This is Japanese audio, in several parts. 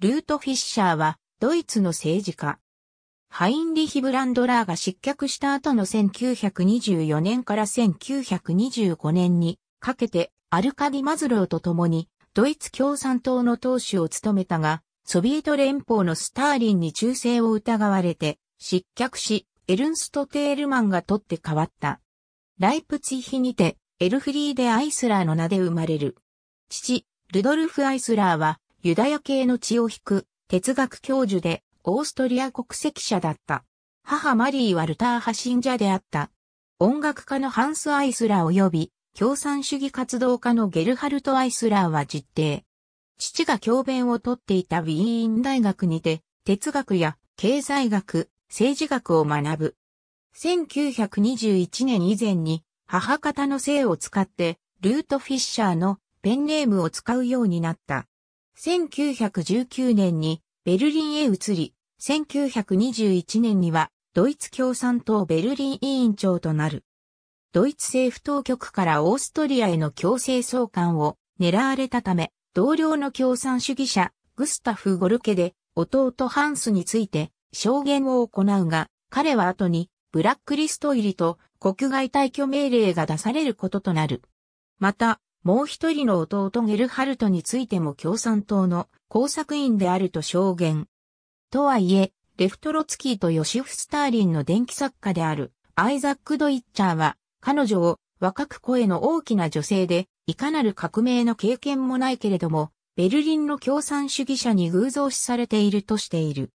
ルート・フィッシャーは、ドイツの政治家。ハインリヒ・ブランドラーが失脚した後の1924年から1925年にかけてアルカディ・マズローと共にドイツ共産党の党首を務めたが、ソビエト連邦のスターリンに忠誠を疑われて失脚し、エルンスト・テールマンが取って変わった。ライプツィヒにてエルフリーデ・アイスラーの名で生まれる。父、ルドルフ・アイスラーはユダヤ系の血を引く哲学教授でオーストリア国籍者だった。母マリーはルター派信者であった。音楽家のハンス・アイスラー及び共産主義活動家のゲルハルト・アイスラーは実定。父が教鞭をとっていたウィーン大学にて哲学や経済学、政治学を学ぶ。1921年以前に母方の姓を使ってルート・フィッシャーのペンネームを使うようになった。1919年にベルリンへ移り、1921年にはドイツ共産党ベルリン委員長となる。ドイツ政府当局からオーストリアへの強制送還を狙われたため、同僚の共産主義者、グスタフ・ゴルケで、弟ハンスについて証言を行うが、彼は後にブラックリスト入りと国外退去命令が出されることとなる。また、もう一人の弟ゲルハルトについても共産党の工作員であると証言。とはいえ、レフトロツキーとヨシフ・スターリンの電気作家であるアイザック・ドイッチャーは、彼女を若く声の大きな女性で、いかなる革命の経験もないけれども、ベルリンの共産主義者に偶像視されているとしている。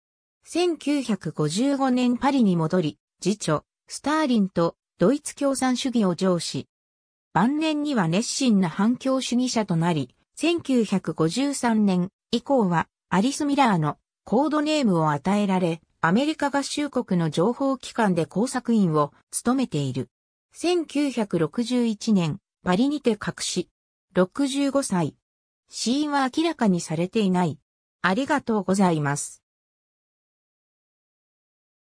1955年パリに戻り、次女、スターリンとドイツ共産主義を上司、晩年には熱心な反共主義者となり、1953年以降はアリス・ミラーのコードネームを与えられ、アメリカ合衆国の情報機関で工作員を務めている。1961年、パリにて隠し、65歳。死因は明らかにされていない。ありがとうございます。